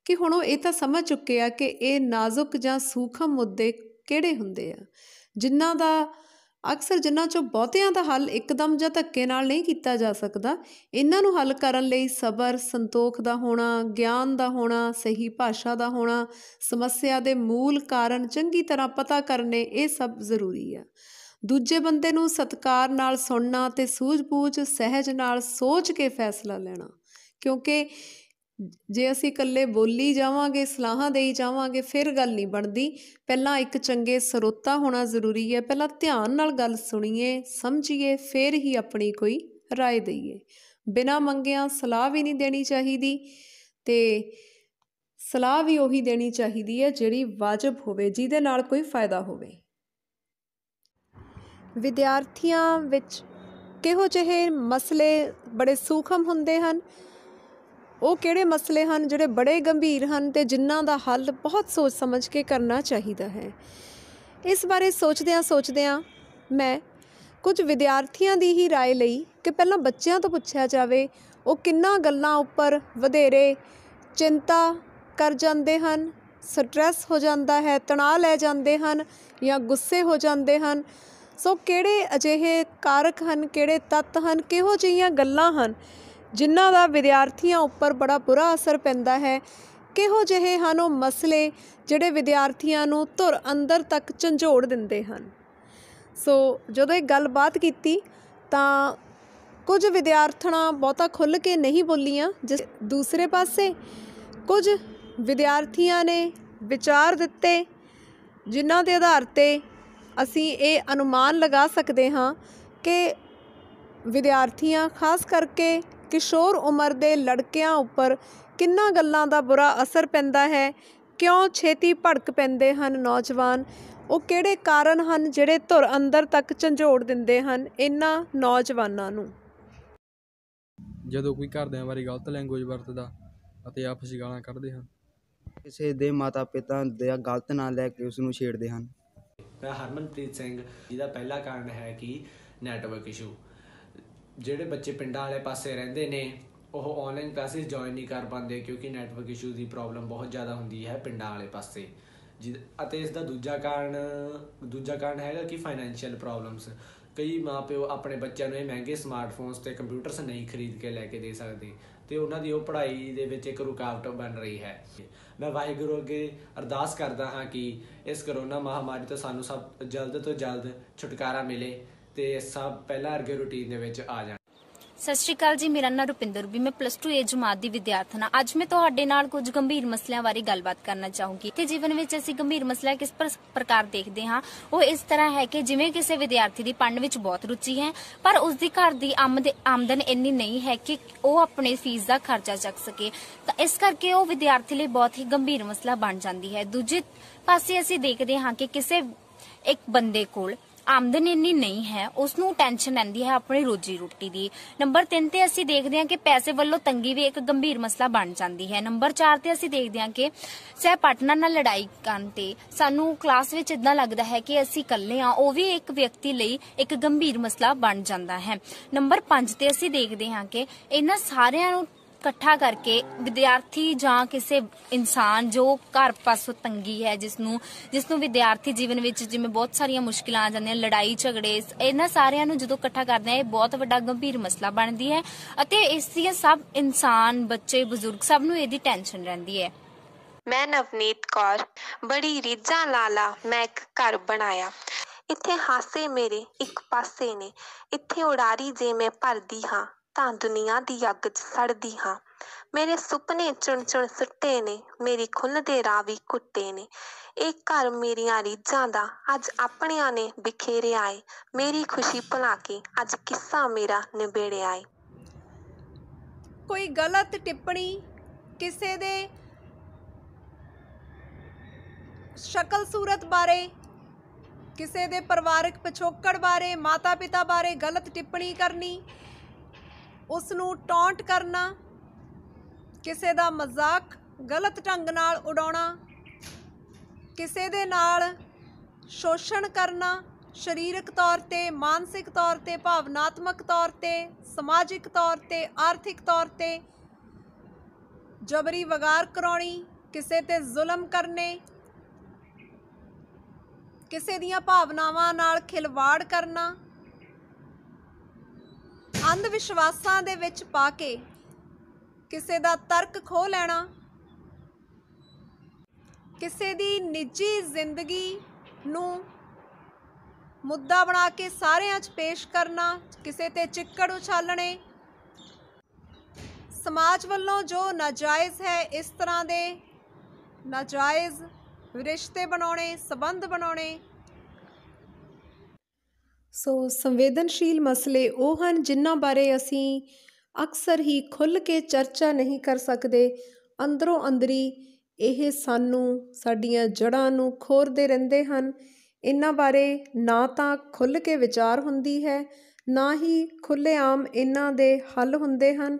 ਕਿ ਹੁਣ ਉਹ ਇਹ ਤਾਂ ਸਮਝ ਚੁੱਕੇ ਆ ਕਿ ਇਹ ਨਾਜ਼ੁਕ ਜਾਂ ਸੂਖਮ ਮੁੱਦੇ ਕਿਹੜੇ ਹੁੰਦੇ ਆ ਜਿਨ੍ਹਾਂ ਦਾ ਅਕਸਰ ਜਿਨ੍ਹਾਂ ਚੋਂ ਬਹੁਤਿਆਂ ਦਾ ਹੱਲ ਇੱਕਦਮ ਜਾਂ ਧੱਕੇ ਨਾਲ ਨਹੀਂ ਕੀਤਾ ਜਾ ਸਕਦਾ ਇਹਨਾਂ ਨੂੰ ਹੱਲ ਕਰਨ ਲਈ ਸਬਰ ਸੰਤੋਖ ਦਾ ਹੋਣਾ ਗਿਆਨ ਦਾ ਹੋਣਾ ਸਹੀ ਭਾਸ਼ਾ ਦਾ ਹੋਣਾ ਸਮੱਸਿਆ ਦੇ ਮੂਲ ਕਾਰਨ ਚੰਗੀ ਤਰ੍ਹਾਂ ਪਤਾ ਕਰਨੇ ਇਹ ਸਭ ਜ਼ਰੂਰੀ ਆ ਦੂਜੇ ਬੰਦੇ ਨੂੰ ਸਤਕਾਰ ਨਾਲ ਸੁਣਨਾ ਤੇ ਸੂਝ-ਬੂਝ ਸਹਿਜ ਨਾਲ ਸੋਚ ਕੇ ਫੈਸਲਾ ਲੈਣਾ ਕਿਉਂਕਿ ਜੇ ਅਸੀਂ ਇਕੱਲੇ ਬੋਲੀ ਜਾਵਾਂਗੇ ਸਲਾਹਾਂ ਦੇਈ ਜਾਵਾਂਗੇ ਫਿਰ ਗੱਲ ਨਹੀਂ ਬਣਦੀ ਪਹਿਲਾਂ ਇੱਕ ਚੰਗੇ ਸਰੋਤਾ ਹੋਣਾ ਜ਼ਰੂਰੀ ਹੈ ਪਹਿਲਾਂ ਧਿਆਨ ਨਾਲ ਗੱਲ ਸੁਣੀਏ ਸਮਝੀਏ ਫਿਰ ਹੀ ਆਪਣੀ ਕੋਈ رائے ਦਈਏ ਬਿਨਾ ਮੰਗਿਆਂ ਸਲਾਹ ਵੀ ਨਹੀਂ ਦੇਣੀ ਚਾਹੀਦੀ ਤੇ ਸਲਾਹ ਵੀ ਉਹੀ ਦੇਣੀ ਚਾਹੀਦੀ ਹੈ ਜਿਹੜੀ ਵਾਜਬ ਹੋਵੇ ਜਿਹਦੇ ਨਾਲ ਕੋਈ ਫਾਇਦਾ ਹੋਵੇ ਵਿਦਿਆਰਥੀਆਂ ਵਿੱਚ ਕਿਹੋ ਜਿਹੇ ਮਸਲੇ ਬੜੇ ਸੂਖਮ ਹੁੰਦੇ ਹਨ ਉਹ ਕਿਹੜੇ ਮਸਲੇ ਹਨ ਜਿਹੜੇ ਬੜੇ ਗੰਭੀਰ ਹਨ ਤੇ ਜਿਨ੍ਹਾਂ ਦਾ ਹੱਲ ਬਹੁਤ ਸੋਚ ਸਮਝ ਕੇ ਕਰਨਾ ਚਾਹੀਦਾ ਹੈ ਇਸ ਬਾਰੇ ਸੋਚਦਿਆਂ ਸੋਚਦਿਆਂ ਮੈਂ ਕੁਝ ਵਿਦਿਆਰਥੀਆਂ ਦੀ ਹੀ رائے ਲਈ ਕਿ ਪਹਿਲਾਂ ਬੱਚਿਆਂ ਤੋਂ ਪੁੱਛਿਆ ਜਾਵੇ ਉਹ ਕਿੰਨਾ ਗੱਲਾਂ ਉੱਪਰ ਵਧੇਰੇ ਚਿੰਤਾ ਕਰ ਜਾਂਦੇ ਹਨ ਸਟ੍ਰੈਸ ਹੋ ਜਾਂਦਾ ਹੈ ਤਣਾਅ ਲੈ ਜਾਂਦੇ ਹਨ ਜਾਂ ਗੁੱਸੇ ਹੋ ਜਾਂਦੇ ਹਨ ਸੋ ਕਿਹੜੇ ਅਜਿਹੇ ਕਾਰਕ ਹਨ ਕਿਹੜੇ ਤੱਤ ਹਨ ਕਿਹੋ ਜਿਹੀਆਂ ਗੱਲਾਂ ਹਨ ਜਿਨ੍ਹਾਂ ਦਾ ਵਿਦਿਆਰਥੀਆਂ ਉੱਪਰ ਬੜਾ ਬੁਰਾ ਅਸਰ ਪੈਂਦਾ ਹੈ ਕਿਹੋ ਜਿਹੇ ਹਨ ਉਹ ਮਸਲੇ ਜਿਹੜੇ ਵਿਦਿਆਰਥੀਆਂ ਨੂੰ ਧੁਰ ਅੰਦਰ ਤੱਕ ਝੰਜੋੜ ਦਿੰਦੇ ਹਨ ਸੋ ਜਦੋਂ ਇਹ ਗੱਲਬਾਤ ਕੀਤੀ ਤਾਂ ਕੁਝ ਵਿਦਿਆਰਥਣਾਂ ਬਹੁਤਾ ਖੁੱਲ ਕੇ ਨਹੀਂ ਬੋਲੀਆਂ ਜਿਸ ਦੂਸਰੇ ਪਾਸੇ ਕੁਝ ਵਿਦਿਆਰਥੀਆਂ ਨੇ ਵਿਚਾਰ ਦਿੱਤੇ ਜਿਨ੍ਹਾਂ ਦੇ ਆਧਾਰ ਤੇ ਅਸੀਂ ਇਹ ਅਨੁਮਾਨ ਲਗਾ ਸਕਦੇ ਹਾਂ ਕਿ ਵਿਦਿਆਰਥੀਆਂ ਖਾਸ ਕਰਕੇ ਕਿਸ਼ੋਰ ਉਮਰ ਦੇ ਲੜਕਿਆਂ ਉੱਪਰ ਕਿੰਨਾ ਗੱਲਾਂ ਦਾ ਬੁਰਾ ਅਸਰ ਪੈਂਦਾ ਹੈ ਕਿਉਂ ਛੇਤੀ ਭੜਕ ਪੈਂਦੇ ਹਨ ਨੌਜਵਾਨ ਉਹ ਕਿਹੜੇ ਕਾਰਨ ਹਨ ਜਿਹੜੇ ਧੁਰ ਅੰਦਰ ਤੱਕ ਝੰਜੋੜ ਦਿੰਦੇ ਹਨ ਇਹਨਾਂ ਨੌਜਵਾਨਾਂ ਨੂੰ ਜਦੋਂ ਕੋਈ ਘਰਦਿਆਂ ਬਾਰੇ ਗਲਤ ਲੈਂਗੁਏਜ ਵਰਤਦਾ ਅਤੇ ਆਪਸ ਵਿੱਚ ਗਾਲਾਂ ਕੱਢਦੇ ਹਨ ਕਿਸੇ ਦੇ ਮਾਤਾ ਪਿਤਾ ਦੇ ਗਲਤ ਨਾਂ ਲੈ ਕੇ ਉਸ ਨੂੰ ਛੇੜਦੇ ਹਨ ਮੈਂ ਹਰਮਨਪ੍ਰੀਤ ਸਿੰਘ ਜਿਹਦਾ ਪਹਿਲਾ ਕਾਰਨ ਹੈ ਕਿ ਨੈਟਵਰਕ ਇਸ਼ੂ ਜਿਹੜੇ ਬੱਚੇ ਪਿੰਡਾਂ ਵਾਲੇ ਪਾਸੇ ਰਹਿੰਦੇ ਨੇ ਉਹ ਆਨਲਾਈਨ ਕਲਾਸਿਸ ਜੁਆਇਨ ਨਹੀਂ ਕਰ ਪਾਉਂਦੇ ਕਿਉਂਕਿ ਨੈਟਵਰਕ ਇਸ਼ੂ ਦੀ ਪ੍ਰੋਬਲਮ ਬਹੁਤ ਜ਼ਿਆਦਾ ਹੁੰਦੀ ਹੈ ਪਿੰਡਾਂ ਵਾਲੇ ਪਾਸੇ ਅਤੇ ਇਸ ਦਾ ਦੂਜਾ ਕਾਰਨ ਦੂਜਾ ਕਾਰਨ ਹੈਗਾ ਕਿ ਫਾਈਨੈਂਸ਼ੀਅਲ ਪ੍ਰੋਬਲਮਸ ਕਈ ਮਾਪੇ ਆਪਣੇ ਬੱਚਿਆਂ ਨੂੰ ਇਹ ਮਹਿੰਗੇ ਸਮਾਰਟਫੋਨਸ ਤੇ ਕੰਪਿਊਟਰਸ ਨਹੀਂ ਖਰੀਦ ਕੇ ਲੈ ਕੇ ਦੇ ਸਕਦੇ ਤੇ ਉਹਨਾਂ ਦੀ ਉਹ ਪੜ੍ਹਾਈ ਦੇ ਵਿੱਚ ਇੱਕ ਰੁਕਾਵਟ ਬਣ ਰਹੀ ਹੈ ਮੈਂ ਵਾਹਿਗੁਰੂ ਅੱਗੇ ਅਰਦਾਸ ਕਰਦਾ ਹਾਂ ਕਿ ਇਸ ਕਰੋਨਾ ਮਹਾਮਾਰੀ ਤੋਂ ਸਾਨੂੰ ਸਭ ਜਲਦ ਤੋਂ ਜਲਦ ਛੁਟਕਾਰਾ ਮਿਲੇ ਤੇ ਸਭ ਪਹਿਲਾ ਅਰਗੇ ਰੁਟੀਨ ਦੇ ਵਿੱਚ ਆ ਜਾਣ ਸਤਿ ਸ਼੍ਰੀ ਅਕਾਲ ਜੀ ਮੇਰਾ ਨਾਮ ਰੁਪਿੰਦਰ ਵੀ ਮੈਂ ਪਲੱਸ 2 ਏ ਜਮਾਤ ਦੀ ਵਿਦਿਆਰਥਣ ਹਾਂ ਅੱਜ ਮੈਂ ਤੁਹਾਡੇ ਨਾਲ ਕੁਝ ਗੰਭੀਰ ਮਸਲਿਆਂ ਬਾਰੇ ਗੱਲਬਾਤ ਕਰਨਾ ਚਾਹੂੰਗੀ ਤੇ ਜੀਵਨ ਵਿੱਚ ਅਸੀਂ ਗੰਭੀਰ ਮਸਲਾ ਕਿਸ ਪ੍ਰਕਾਰ ਦੇਖਦੇ ਹਾਂ ਉਹ ਇਸ ਤਰ੍ਹਾਂ ਹੈ ਕਿ ਜਿਵੇਂ ਕਿਸੇ ਵਿਦਿਆਰਥੀ ਦੀ ਪੜ੍ਹਨ ਵਿੱਚ ਬਹੁਤ ਰੁਚੀ ਹੈ ਪਰ ਉਸ ਦੀ ਘਰ ਦੀ ਆਮਦਨ ਇੰਨੀ ਨਹੀਂ ਹੈ ਕਿ ਉਹ ਆਪਣੇ ਫੀਸ ਦਾ ਖਰਚਾ ਚੱਕ ਸਕੇ ਤਾਂ ਇਸ ਕਰਕੇ ਉਹ ਵਿਦਿਆਰਥੀ ਲਈ ਬਹੁਤ ਹੀ ਗੰਭੀਰ ਮਸਲਾ ਬਣ ਜਾਂਦੀ ਹੈ ਦੂਜੇ ਪਾਸੇ ਅਸੀਂ ਦੇਖਦੇ ਹਾਂ ਕਿ ਕਿਸੇ ਇੱਕ ਬੰਦੇ ਕੋਲ ਆਮਦਨ ਇੰਨੀ ਨਹੀਂ ਹੈ ਉਸ ਨੂੰ ਟੈਨਸ਼ਨ ਰਹਿੰਦੀ ਹੈ ਆਪਣੀ ਰੋਜੀ ਰੋਟੀ ਦੀ ਨੰਬਰ 3 ਤੇ ਅਸੀਂ ਦੇਖਦੇ ਹਾਂ ਕਿ ਪੈਸੇ ਵੱਲੋਂ ਤੰਗੀ ਵੀ ਇੱਕ ਗੰਭੀਰ ਮਸਲਾ ਬਣ ਜਾਂਦੀ ਹੈ ਨੰਬਰ 4 ਤੇ ਅਸੀਂ ਦੇਖਦੇ ਹਾਂ ਕਿ ਸਹਿ ਪਾਟਨਾ ਨਾਲ ਲੜਾਈ ਕਰਨ ਤੇ ਸਾਨੂੰ ਕਲਾਸ ਵਿੱਚ ਇਦਾਂ ਲੱਗਦਾ ਹੈ ਕਿ ਅਸੀਂ ਇਕੱਲੇ ਆ ਉਹ ਵੀ ਇੱਕ ਵਿਅਕਤੀ ਲਈ ਇੱਕ ਗੰਭੀਰ ਮਸਲਾ ਬਣ ਜਾਂਦਾ ਹੈ ਨੰਬਰ 5 ਤੇ ਅਸੀਂ ਦੇਖਦੇ ਹਾਂ ਕਿ ਇਹਨਾਂ ਸਾਰਿਆਂ ਨੂੰ ਇਕੱਠਾ ਕਰਕੇ ਵਿਦਿਆਰਥੀ ਜਾਂ ਕਿਸੇ ਇਨਸਾਨ ਜੋ ਘਰ ਪਾਸੋਂ ਤੰਗੀ ਹੈ ਜਿਸ ਨੂੰ ਜਿਸ ਨੂੰ ਵਿਦਿਆਰਥੀ ਜੀਵਨ ਵਿੱਚ ਜਿਵੇਂ ਬਹੁਤ ਸਾਰੀਆਂ ਮੁਸ਼ਕਲਾਂ ਆ ਜਾਂਦੀਆਂ ਲੜਾਈ ਝਗੜੇ ਇਹਨਾਂ ਸਾਰਿਆਂ ਨੂੰ ਜਦੋਂ ਇਕੱਠਾ ਕਰਦੇ ਆ ਇਹ ਬਹੁਤ ਵੱਡਾ ਗੰਭੀਰ ਮਸਲਾ ਬਣਦੀ ਹੈ ਅਤੇ ਇਸ ਦੀਆਂ ਸਭ ਇਨਸਾਨ ਬੱਚੇ ਬਜ਼ੁਰਗ ਸਭ ਨੂੰ ਇਹਦੀ ਟੈਨਸ਼ਨ ਰਹਿੰਦੀ ਹੈ ਮੈਂ ਨਵਨੀਤ ਕੌਰ ਬੜੀ ਰੀਝਾਂ ਲਾਲਾ ਮੈਂ ਇੱਕ ਘਰ ਬਣਾਇਆ ਇੱਥੇ ਹਾਸੇ ਮੇਰੇ ਇੱਕ ਪਾਸੇ ਨੇ ਇੱਥੇ ਉਡਾਰੀ ਜੇ ਮੈਂ ਭਰਦੀ ਹਾਂ ਤਾਂ ਦੁਨੀਆ ਦੀ ਅੱਗ 'ਚ ਸੜਦੀ ਹਾਂ ਮੇਰੇ ਸੁਪਨੇ ਚੁਣ ਚੁਣ ਸੁੱਟੇ ਨੇ ਮੇਰੀ ਖੁੱਲ ਦੇ ਰਾਹ ਵੀ ਕੁੱਟੇ ਨੇ ਇਹ ਘਰ ਮੇਰੀਆਂ ਰੀਝਾਂ ਦਾ ਅੱਜ ਆਪਣਿਆਂ ਨੇ ਬਿਖੇਰਿਆ ਏ ਮੇਰੀ ਖੁਸ਼ੀ ਭੁਲਾ ਕੇ ਅੱਜ ਕਿੱਸਾ ਮੇਰਾ ਨਿਬੇੜਿਆ ਏ ਕੋਈ ਗਲਤ ਟਿੱਪਣੀ ਕਿਸੇ ਦੇ ਸ਼ਕਲ ਸੂਰਤ ਬਾਰੇ ਕਿਸੇ ਦੇ ਪਰਿਵਾਰਕ ਪਿਛੋਕੜ ਬਾਰੇ ਮਾਤਾ-ਪਿਤਾ ਬਾਰੇ ਗਲਤ ਟਿੱਪਣੀ ਕਰਨੀ ਉਸ ਨੂੰ ਟੌਂਟ ਕਰਨਾ ਕਿਸੇ ਦਾ ਮਜ਼ਾਕ ਗਲਤ ਢੰਗ ਨਾਲ ਉਡਾਉਣਾ ਕਿਸੇ ਦੇ ਨਾਲ ਸ਼ੋਸ਼ਣ ਕਰਨਾ ਸਰੀਰਕ ਤੌਰ ਤੇ ਮਾਨਸਿਕ ਤੌਰ ਤੇ ਭਾਵਨਾਤਮਕ ਤੌਰ ਤੇ ਸਮਾਜਿਕ ਤੌਰ ਤੇ ਆਰਥਿਕ ਤੌਰ ਤੇ ਜਬਰੀ ਵਗਾਰ ਕਰਾਉਣੀ ਕਿਸੇ ਤੇ ਜ਼ੁਲਮ ਕਰਨੇ ਕਿਸੇ ਦੀਆਂ ਭਾਵਨਾਵਾਂ ਨਾਲ ਖਿਲਵਾੜ ਕਰਨਾ ਅੰਧ ਵਿਸ਼ਵਾਸਾਂ ਦੇ ਵਿੱਚ ਪਾ ਕੇ ਕਿਸੇ ਦਾ ਤਰਕ ਖੋ ਲੈਣਾ ਕਿਸੇ ਦੀ ਨਿੱਜੀ ਜ਼ਿੰਦਗੀ ਨੂੰ ਮੁੱਦਾ ਬਣਾ ਕੇ ਸਾਰਿਆਂ 'ਚ ਪੇਸ਼ ਕਰਨਾ ਕਿਸੇ ਤੇ ਚਿੱਕੜ ਉਛਾਲਣੇ ਸਮਾਜ ਵੱਲੋਂ ਜੋ ਨਾਜਾਇਜ਼ ਹੈ ਇਸ ਤਰ੍ਹਾਂ ਦੇ ਨਾਜਾਇਜ਼ ਰਿਸ਼ਤੇ ਬਣਾਉਣੇ ਸਬੰਧ ਬਣਾਉਣੇ ਸੋ ਸੰਵੇਦਨਸ਼ੀਲ ਮਸਲੇ ਉਹ ਹਨ ਜਿਨ੍ਹਾਂ ਬਾਰੇ ਅਸੀਂ ਅਕਸਰ ਹੀ ਖੁੱਲ੍ਹ ਕੇ ਚਰਚਾ ਨਹੀਂ ਕਰ ਸਕਦੇ ਅੰਦਰੋਂ ਅੰਦਰੀ ਇਹ ਸਾਨੂੰ ਸਾਡੀਆਂ ਜੜਾਂ ਨੂੰ ਖੋਰਦੇ ਰਹਿੰਦੇ ਹਨ ਇਹਨਾਂ ਬਾਰੇ ਨਾ ਤਾਂ ਖੁੱਲ੍ਹ ਕੇ ਵਿਚਾਰ ਹੁੰਦੀ ਹੈ ਨਾ ਹੀ ਆਮ ਇਹਨਾਂ ਦੇ ਹੱਲ ਹੁੰਦੇ ਹਨ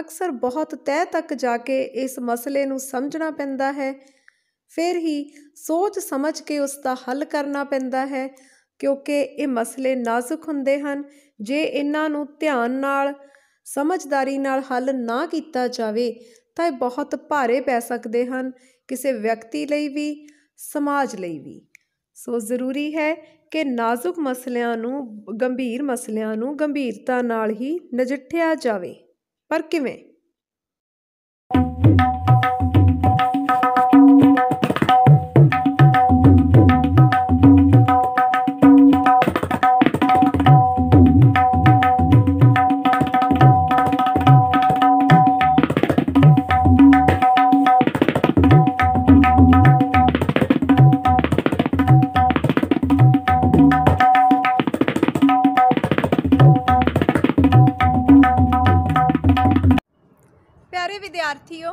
ਅਕਸਰ ਬਹੁਤ ਤਹਿ ਤੱਕ ਜਾ ਕੇ ਇਸ ਮਸਲੇ ਨੂੰ ਸਮਝਣਾ ਪੈਂਦਾ ਹੈ ਫਿਰ ਹੀ ਸੋਚ ਸਮਝ ਕੇ ਉਸ ਦਾ ਹੱਲ ਕਰਨਾ ਪੈਂਦਾ ਹੈ ਕਿਉਂਕਿ ਇਹ ਮਸਲੇ ਨਾਜ਼ੁਕ ਹੁੰਦੇ ਹਨ ਜੇ ਇਹਨਾਂ ਨੂੰ ਧਿਆਨ ਨਾਲ ਸਮਝਦਾਰੀ ਨਾਲ ਹੱਲ ਨਾ ਕੀਤਾ ਜਾਵੇ ਤਾਂ ਇਹ ਬਹੁਤ ਭਾਰੇ ਪੈ ਸਕਦੇ ਹਨ ਕਿਸੇ ਵਿਅਕਤੀ ਲਈ ਵੀ ਸਮਾਜ ਲਈ ਵੀ ਸੋ ਜ਼ਰੂਰੀ ਹੈ ਕਿ ਨਾਜ਼ੁਕ ਮਸਲਿਆਂ ਨੂੰ ਗੰਭੀਰ ਮਸਲਿਆਂ ਨੂੰ ਗੰਭੀਰਤਾ ਨਾਲ ਹੀ ਨਜਿੱਠਿਆ ਜਾਵੇ ਪਰ ਕਿਵੇਂ ਸਾਥੀਓ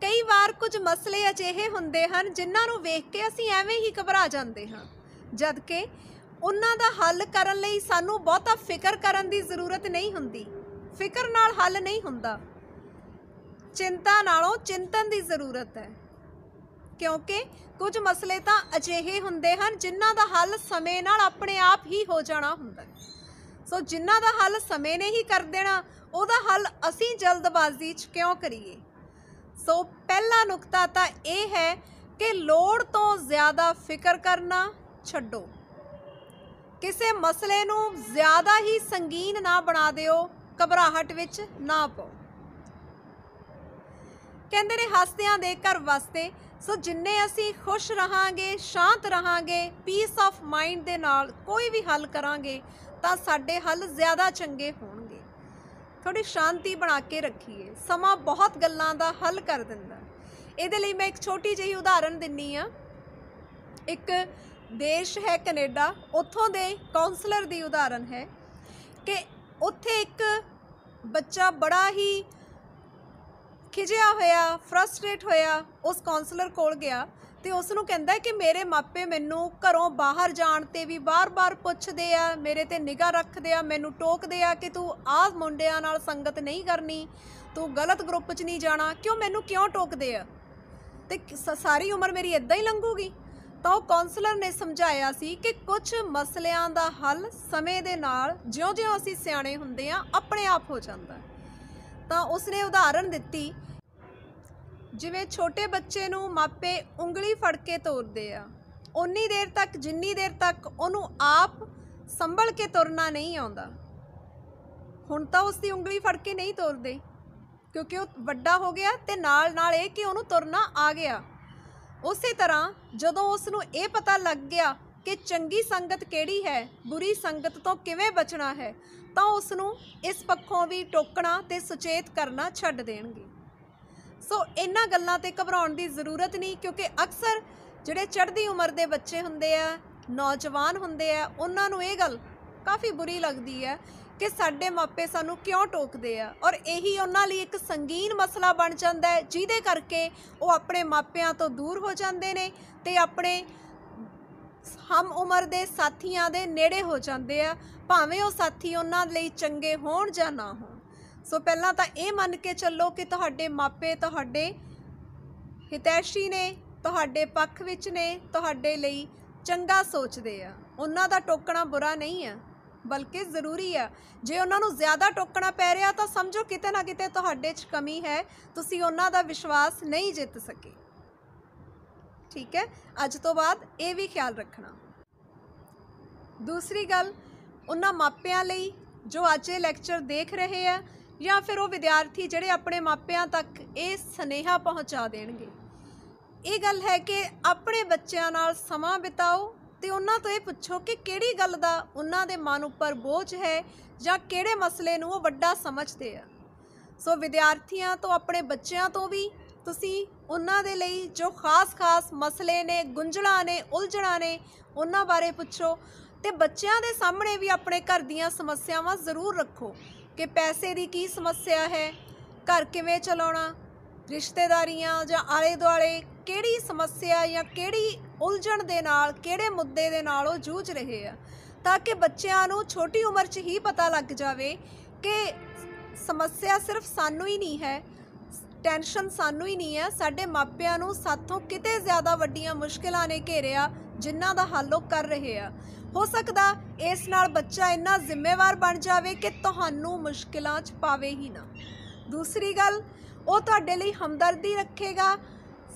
ਕਈ ਵਾਰ ਕੁਝ ਮਸਲੇ ਅਜਿਹੇ ਹੁੰਦੇ ਹਨ ਜਿਨ੍ਹਾਂ ਨੂੰ ਵੇਖ ਕੇ ਅਸੀਂ ਐਵੇਂ ਹੀ ਘਬਰਾ ਜਾਂਦੇ ਹਾਂ ਜਦ ਕਿ ਉਹਨਾਂ ਦਾ ਹੱਲ ਕਰਨ ਲਈ ਸਾਨੂੰ ਬਹੁਤਾ ਫਿਕਰ ਕਰਨ ਦੀ ਜ਼ਰੂਰਤ ਨਹੀਂ ਹੁੰਦੀ ਫਿਕਰ ਨਾਲ ਹੱਲ ਨਹੀਂ ਹੁੰਦਾ ਚਿੰਤਾ ਨਾਲੋਂ ਚਿੰਤਨ ਦੀ ਜ਼ਰੂਰਤ ਹੈ ਕਿਉਂਕਿ ਕੁਝ ਮਸਲੇ ਤਾਂ ਅਜਿਹੇ ਹੁੰਦੇ ਹਨ ਜਿਨ੍ਹਾਂ ਦਾ ਹੱਲ ਸਮੇਂ ਨਾਲ ਆਪਣੇ ਆਪ ਹੀ ਹੋ ਜਾਣਾ ਹੁੰਦਾ ਹੈ ਸੋ ਜਿਨ੍ਹਾਂ ਦਾ ਹੱਲ ਸਮੇਂ ਨੇ ਹੀ ਕਰ ਦੇਣਾ ਉਹਦਾ ਹੱਲ ਅਸੀਂ ਜਲਦਬਾਜ਼ੀ 'ਚ ਕਿਉਂ ਕਰੀਏ ਸੋ ਪਹਿਲਾ ਨੁਕਤਾ ਤਾਂ ਇਹ ਹੈ ਕਿ ਲੋੜ ਤੋਂ ਜ਼ਿਆਦਾ ਫਿਕਰ ਕਰਨਾ ਛੱਡੋ ਕਿਸੇ ਮਸਲੇ ਨੂੰ ਜ਼ਿਆਦਾ ਹੀ ਸੰਗੀਨ ਨਾ ਬਣਾ ਦਿਓ ਘਬਰਾਹਟ ਵਿੱਚ ਨਾ ਪਾਓ ਕਹਿੰਦੇ ਨੇ ਹੱਸਦਿਆਂ ਦੇ ਘਰ ਵਾਸਤੇ ਸੋ ਜਿੰਨੇ ਅਸੀਂ ਖੁਸ਼ ਰਹਾਂਗੇ ਸ਼ਾਂਤ ਰਹਾਂਗੇ ਪੀਸ ਆਫ ਮਾਈਂਡ ਦੇ ਨਾਲ ਕੋਈ ਵੀ ਹੱਲ ਕਰਾਂਗੇ ਤਾਂ ਸਾਡੇ ਹੱਲ ਜ਼ਿਆਦਾ ਚੰਗੇ ਹੋਣਗੇ ਥੋੜੀ ਸ਼ਾਂਤੀ ਬਣਾ ਕੇ ਰੱਖੀਏ ਸਮਾਂ ਬਹੁਤ ਗੱਲਾਂ ਦਾ ਹੱਲ ਕਰ ਦਿੰਦਾ ਇਹਦੇ ਲਈ ਮੈਂ ਇੱਕ ਛੋਟੀ ਜਿਹੀ ਉਦਾਹਰਨ ਦਿੰਨੀ ਆ ਇੱਕ ਦੇਸ਼ ਹੈ ਕੈਨੇਡਾ ਉੱਥੋਂ ਦੇ ਕਾਉਂਸਲਰ ਦੀ ਉਦਾਹਰਨ ਹੈ ਕਿ ਉੱਥੇ ਇੱਕ ਬੱਚਾ ਬੜਾ ਹੀ ਖਿਜਿਆ ਹੋਇਆ ਫਰਸਟ੍ਰੇਟ ਹੋਇਆ ਉਸ ਕਾਉਂਸਲਰ ਕੋਲ ਗਿਆ ਤੇ ਉਸ ਨੂੰ ਕਹਿੰਦਾ ਹੈ ਕਿ ਮੇਰੇ ਮਾਪੇ ਮੈਨੂੰ ਘਰੋਂ ਬਾਹਰ ਜਾਣ ਤੇ ਵੀ ਬਾਰ-ਬਾਰ ਪੁੱਛਦੇ ਆ ਮੇਰੇ ਤੇ ਨਿਗਾਹ ਰੱਖਦੇ ਆ ਮੈਨੂੰ ਟੋਕਦੇ ਆ ਕਿ ਤੂੰ ਆਹ ਮੁੰਡਿਆਂ ਨਾਲ ਸੰਗਤ ਨਹੀਂ ਕਰਨੀ ਤੂੰ ਗਲਤ ਗਰੁੱਪ 'ਚ ਨਹੀਂ ਜਾਣਾ ਕਿਉਂ ਮੈਨੂੰ ਕਿਉਂ ਟੋਕਦੇ ਆ ਤੇ ਸਾਰੀ ਉਮਰ ਮੇਰੀ ਇਦਾਂ ਹੀ ਲੰਘੂਗੀ ਤਾਂ ਉਹ ਕਾਉਂਸਲਰ ਨੇ ਸਮਝਾਇਆ ਸੀ ਕਿ ਕੁਝ ਮਸਲਿਆਂ ਦਾ ਹੱਲ ਸਮੇਂ ਦੇ ਨਾਲ ਜਿਉਂ-ਜਿਉਂ ਅਸੀਂ ਸਿਆਣੇ ਹੁੰਦੇ ਆ ਆਪਣੇ ਆਪ ਹੋ ਜਾਂਦਾ ਤਾਂ ਉਸਨੇ ਉਦਾਹਰਣ ਦਿੱਤੀ ਜਿਵੇਂ ਛੋਟੇ ਬੱਚੇ ਨੂੰ ਮਾਪੇ ਉਂਗਲੀ ਫੜ ਕੇ ਤੋਰਦੇ ਆ ਉਨੀ ਦੇਰ ਤੱਕ ਜਿੰਨੀ ਦੇਰ ਤੱਕ ਉਹਨੂੰ ਆਪ ਸੰਭਲ ਕੇ ਤੁਰਨਾ ਨਹੀਂ ਆਉਂਦਾ ਹੁਣ ਤਾਂ ਉਸ ਦੀ ਉਂਗਲੀ ਫੜ ਕੇ ਨਹੀਂ ਤੋਰਦੇ ਕਿਉਂਕਿ ਉਹ ਵੱਡਾ ਹੋ ਗਿਆ ਤੇ ਨਾਲ ਨਾਲ ਇਹ ਕਿ ਉਹਨੂੰ ਤੁਰਨਾ ਆ ਗਿਆ ਉਸੇ ਤਰ੍ਹਾਂ ਜਦੋਂ ਉਸ ਨੂੰ ਇਹ ਪਤਾ ਲੱਗ ਗਿਆ ਕਿ ਚੰਗੀ ਸੰਗਤ ਕਿਹੜੀ ਹੈ ਬੁਰੀ ਸੰਗਤ ਤੋਂ ਕਿਵੇਂ ਬਚਣਾ ਹੈ ਤਾਂ ਉਸ ਨੂੰ ਇਸ ਪੱਖੋਂ ਵੀ ਟੋਕਣਾ ਤੇ ਸੁਚੇਤ ਕਰਨਾ ਛੱਡ ਦੇਣਗੇ ਸੋ ਇਹਨਾਂ ਗੱਲਾਂ ਤੇ ਘਬਰਾਉਣ ਦੀ ਜ਼ਰੂਰਤ ਨਹੀਂ ਕਿਉਂਕਿ ਅਕਸਰ ਜਿਹੜੇ ਚੜ੍ਹਦੀ ਉਮਰ ਦੇ ਬੱਚੇ ਹੁੰਦੇ ਆ ਨੌਜਵਾਨ ਹੁੰਦੇ ਆ ਉਹਨਾਂ ਨੂੰ ਇਹ ਗੱਲ ਕਾਫੀ ਬੁਰੀ ਲੱਗਦੀ ਹੈ ਕਿ ਸਾਡੇ ਮਾਪੇ ਸਾਨੂੰ ਕਿਉਂ ਟੋਕਦੇ ਆ ਔਰ ਇਹੀ ਉਹਨਾਂ ਲਈ ਇੱਕ ਸੰਗੀਨ ਮਸਲਾ ਬਣ ਜਾਂਦਾ ਹੈ ਜਿਹਦੇ ਕਰਕੇ ਉਹ ਆਪਣੇ ਮਾਪਿਆਂ ਤੋਂ ਦੂਰ ਹੋ ਜਾਂਦੇ ਨੇ ਤੇ ਆਪਣੇ ਹਮ ਉਮਰ ਦੇ ਸਾਥੀਆਂ ਦੇ ਨੇੜੇ ਹੋ ਜਾਂਦੇ ਆ ਭਾਵੇਂ ਉਹ ਸਾਥੀ ਉਹਨਾਂ ਲਈ ਚੰਗੇ ਹੋਣ ਜਾਂ ਨਾ ਹੋਣ ਸੋ ਪਹਿਲਾਂ ਤਾਂ ਇਹ ਮੰਨ ਕੇ ਚੱਲੋ ਕਿ ਤੁਹਾਡੇ ਮਾਪੇ ਤੁਹਾਡੇ ਹਿਤੈਸ਼ੀ ਨੇ ਤੁਹਾਡੇ ਪੱਖ ਵਿੱਚ ਨੇ ਤੁਹਾਡੇ ਲਈ ਚੰਗਾ ਸੋਚਦੇ ਆ ਉਹਨਾਂ ਦਾ ਟੋਕਣਾ ਬੁਰਾ ਨਹੀਂ ਆ ਬਲਕਿ ਜ਼ਰੂਰੀ ਆ ਜੇ ਉਹਨਾਂ ਨੂੰ ਜ਼ਿਆਦਾ ਟੋਕਣਾ ਪੈ ਰਿਹਾ ਤਾਂ ਸਮਝੋ ਕਿਤੇ ਨਾ ਕਿਤੇ ਤੁਹਾਡੇ 'ਚ ਕਮੀ ਹੈ ਤੁਸੀਂ ਉਹਨਾਂ ਦਾ ਵਿਸ਼ਵਾਸ ਨਹੀਂ ਜਿੱਤ ਸਕੇ ਠੀਕ ਹੈ ਅੱਜ ਤੋਂ ਬਾਅਦ ਇਹ ਵੀ ਖਿਆਲ ਰੱਖਣਾ ਦੂਸਰੀ ਗੱਲ ਉਹਨਾਂ ਮਾਪਿਆਂ ਲਈ ਜੋ ਅੱਜ ਇਹ ਲੈਕਚਰ ਦੇਖ ਰਹੇ ਆ ਜਾਂ ਫਿਰ ਉਹ ਵਿਦਿਆਰਥੀ ਜਿਹੜੇ ਆਪਣੇ ਮਾਪਿਆਂ ਤੱਕ ਇਹ ਸਨੇਹਾ ਪਹੁੰਚਾ ਦੇਣਗੇ ਇਹ ਗੱਲ ਹੈ ਕਿ ਆਪਣੇ ਬੱਚਿਆਂ ਨਾਲ ਸਮਾਂ ਬਿਤਾਓ ਤੇ ਉਹਨਾਂ ਤੋਂ ਇਹ ਪੁੱਛੋ ਕਿ ਕਿਹੜੀ ਗੱਲ ਦਾ ਉਹਨਾਂ ਦੇ ਮਨ ਉੱਪਰ ਬੋਝ ਹੈ ਜਾਂ ਕਿਹੜੇ ਮਸਲੇ ਨੂੰ ਉਹ ਵੱਡਾ ਸਮਝਦੇ ਆ ਸੋ ਵਿਦਿਆਰਥੀਆਂ ਤੋਂ ਆਪਣੇ ਬੱਚਿਆਂ ਤੋਂ ਵੀ ਤੁਸੀਂ ਉਹਨਾਂ ਦੇ ਲਈ ਜੋ ਖਾਸ-ਖਾਸ ਮਸਲੇ ਨੇ ਗੁੰਝਲਾਂ ਨੇ ਉਲਝਣਾਂ ਨੇ ਉਹਨਾਂ ਬਾਰੇ ਪੁੱਛੋ ਤੇ ਬੱਚਿਆਂ ਦੇ ਸਾਹਮਣੇ ਵੀ ਆਪਣੇ ਘਰ ਦੀਆਂ ਸਮੱਸਿਆਵਾਂ ਜ਼ਰੂਰ ਰੱਖੋ ਕਿ ਪੈਸੇ ਦੀ ਕੀ ਸਮੱਸਿਆ ਹੈ ਘਰ ਕਿਵੇਂ ਚਲਾਉਣਾ ਰਿਸ਼ਤੇਦਾਰੀਆਂ ਜਾਂ ਆਲੇ ਦੁਆਲੇ ਕਿਹੜੀ ਸਮੱਸਿਆ ਜਾਂ ਕਿਹੜੀ ਉਲਝਣ ਦੇ ਨਾਲ ਕਿਹੜੇ ਮੁੱਦੇ ਦੇ ਨਾਲ ਉਹ ਜੂਝ ਰਹੇ ਆ ਤਾਂ ਕਿ ਬੱਚਿਆਂ ਨੂੰ ਛੋਟੀ ਉਮਰ 'ਚ ਹੀ ਪਤਾ ਲੱਗ ਜਾਵੇ ਕਿ ਸਮੱਸਿਆ ਸਿਰਫ ਸਾਨੂੰ ਹੀ ਨਹੀਂ ਹੈ ਟੈਨਸ਼ਨ ਸਾਨੂੰ ਹੀ ਨਹੀਂ ਹੈ ਸਾਡੇ ਮਾਪਿਆਂ ਨੂੰ ਸਾਥੋਂ ਕਿਤੇ ਜ਼ਿਆਦਾ ਵੱਡੀਆਂ ਮੁਸ਼ਕਲਾਂ ਨੇ ਘੇਰਿਆ ਜਿਨ੍ਹਾਂ ਦਾ ਹੱਲ ਉਹ ਕਰ ਰਹੇ ਆ ਹੋ ਸਕਦਾ ਇਸ ਨਾਲ ਬੱਚਾ ਇੰਨਾ ਜ਼ਿੰਮੇਵਾਰ ਬਣ ਜਾਵੇ ਕਿ ਤੁਹਾਨੂੰ ਮੁਸ਼ਕਿਲਾਂ 'ਚ ਪਾਵੇ ਹੀ ਨਾ ਦੂਸਰੀ ਗੱਲ ਉਹ ਤੁਹਾਡੇ ਲਈ ਹਮਦਰਦੀ ਰੱਖੇਗਾ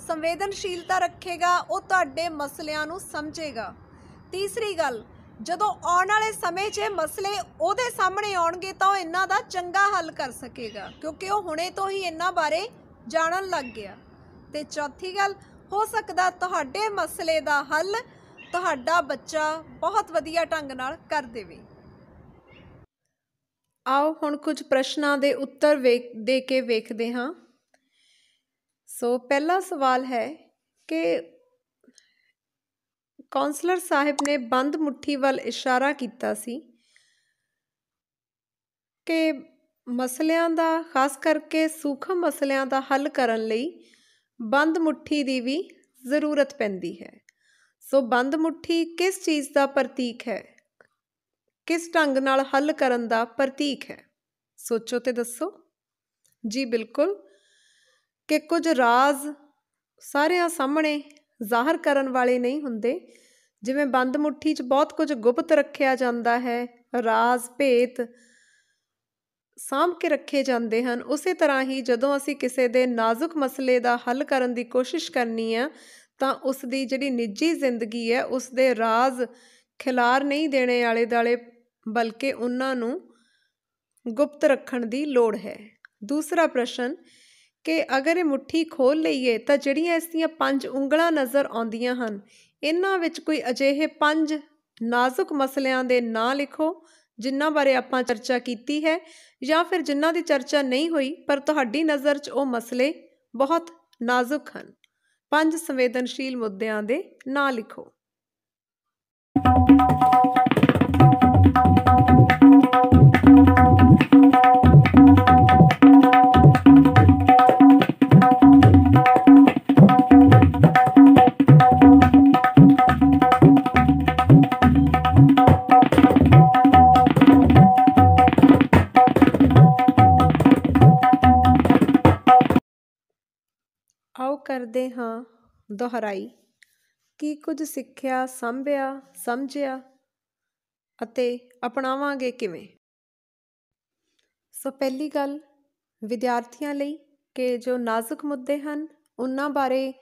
ਸੰਵੇਦਨਸ਼ੀਲਤਾ ਰੱਖੇਗਾ ਉਹ ਤੁਹਾਡੇ ਮਸਲਿਆਂ ਨੂੰ ਸਮਝੇਗਾ ਤੀਸਰੀ ਗੱਲ ਜਦੋਂ ਆਉਣ ਵਾਲੇ ਸਮੇਂ 'ਚ ਮਸਲੇ ਉਹਦੇ ਸਾਹਮਣੇ ਆਉਣਗੇ ਤਾਂ ਉਹ ਇਹਨਾਂ ਦਾ ਚੰਗਾ ਹੱਲ ਕਰ ਸਕੇਗਾ ਕਿਉਂਕਿ ਉਹ ਹੁਣੇ ਤੋਂ ਹੀ ਇਹਨਾਂ ਬਾਰੇ ਜਾਣਨ ਲੱਗ ਗਿਆ ਤੇ ਚੌਥੀ ਗੱਲ ਹੋ ਸਕਦਾ ਤੁਹਾਡੇ ਮਸਲੇ ਦਾ ਹੱਲ ਤੁਹਾਡਾ ਬੱਚਾ ਬਹੁਤ ਵਧੀਆ ਢੰਗ ਨਾਲ ਕਰ ਦੇਵੇ ਆਓ ਹੁਣ ਕੁਝ ਪ੍ਰਸ਼ਨਾਂ ਦੇ ਉੱਤਰ ਦੇ ਕੇ ਵੇਖਦੇ ਹਾਂ ਸੋ ਪਹਿਲਾ ਸਵਾਲ ਹੈ ਕਿ ਕਾਉਂਸਲਰ ਸਾਹਿਬ ਨੇ ਬੰਦ ਮੁਠੀ ਵੱਲ ਇਸ਼ਾਰਾ ਕੀਤਾ ਸੀ ਕਿ ਮਸਲਿਆਂ ਦਾ ਖਾਸ ਕਰਕੇ ਸੂਖਮ ਮਸਲਿਆਂ ਦਾ ਹੱਲ ਕਰਨ ਲਈ ਬੰਦ ਮੁਠੀ ਦੀ ਵੀ ਜ਼ਰੂਰਤ ਪੈਂਦੀ ਹੈ ਸੋ ਬੰਦ ਮੁੱਠੀ ਕਿਸ ਚੀਜ਼ ਦਾ ਪ੍ਰਤੀਕ ਹੈ ਕਿਸ ਢੰਗ ਨਾਲ ਹੱਲ ਕਰਨ ਦਾ ਪ੍ਰਤੀਕ ਹੈ ਸੋਚੋ ਤੇ ਦੱਸੋ ਜੀ ਬਿਲਕੁਲ ਕਿ ਕੁਝ ਰਾਜ਼ ਸਾਰਿਆਂ ਸਾਹਮਣੇ ਜ਼ਾਹਰ ਕਰਨ ਵਾਲੇ ਨਹੀਂ ਹੁੰਦੇ ਜਿਵੇਂ ਬੰਦ ਮੁੱਠੀ 'ਚ ਬਹੁਤ ਕੁਝ ਗੁਪਤ ਰੱਖਿਆ ਜਾਂਦਾ ਹੈ ਰਾਜ਼ ਭੇਤ ਸਾਂਭ ਕੇ ਰੱਖੇ ਜਾਂਦੇ ਹਨ ਉਸੇ ਤਰ੍ਹਾਂ ਹੀ ਜਦੋਂ ਅਸੀਂ ਕਿਸੇ ਦੇ ਨਾਜ਼ੁਕ ਮਸਲੇ ਦਾ ਹੱਲ ਕਰਨ ਦੀ ਕੋਸ਼ਿਸ਼ ਕਰਨੀ ਆ ਤਾਂ ਉਸ ਦੀ ਜਿਹੜੀ ਨਿੱਜੀ ਜ਼ਿੰਦਗੀ ਹੈ ਉਸ ਦੇ ਰਾਜ਼ ਖਿਲਾਰ ਨਹੀਂ ਦੇਣੇ ਵਾਲੇ ਦਾਲੇ ਬਲਕਿ ਉਹਨਾਂ ਨੂੰ ਗੁਪਤ ਰੱਖਣ ਦੀ ਲੋੜ ਹੈ ਦੂਸਰਾ ਪ੍ਰਸ਼ਨ ਕਿ ਅਗਰ ਇਹ ਮੁਠੀ ਖੋਲ ਲਈਏ ਤਾਂ ਜਿਹੜੀਆਂ ਇਸ ਦੀਆਂ ਪੰਜ ਉਂਗਲਾਂ ਨਜ਼ਰ ਆਉਂਦੀਆਂ ਹਨ ਇਹਨਾਂ ਵਿੱਚ ਕੋਈ ਅਜਿਹੇ ਪੰਜ ਨਾਜ਼ੁਕ ਮਸਲਿਆਂ ਦੇ ਨਾਂ ਲਿਖੋ ਜਿਨ੍ਹਾਂ ਬਾਰੇ ਆਪਾਂ ਚਰਚਾ ਕੀਤੀ ਹੈ ਜਾਂ ਫਿਰ ਜਿਨ੍ਹਾਂ ਦੀ ਚਰਚਾ ਨਹੀਂ ਹੋਈ ਪਰ ਤੁਹਾਡੀ ਨਜ਼ਰ 'ਚ ਉਹ ਮਸਲੇ ਬਹੁਤ ਨਾਜ਼ੁਕ ਹਨ ਪੰਜ ਸੰਵੇਦਨਸ਼ੀਲ ਮੁੱਦਿਆਂ ਦੇ ਨਾਂ ਲਿਖੋ ਕਰਦੇ ਹਾਂ ਦੁਹਰਾਈ ਕੀ ਕੁਝ ਸਿੱਖਿਆ ਸੰਭਿਆ ਸਮਝਿਆ ਅਤੇ ਅਪਣਾਵਾਂਗੇ ਕਿਵੇਂ ਸੋ ਪਹਿਲੀ ਗੱਲ ਵਿਦਿਆਰਥੀਆਂ ਲਈ ਕਿ ਜੋ ਨਾਜ਼ੁਕ ਮੁੱਦੇ ਹਨ ਉਹਨਾਂ ਬਾਰੇ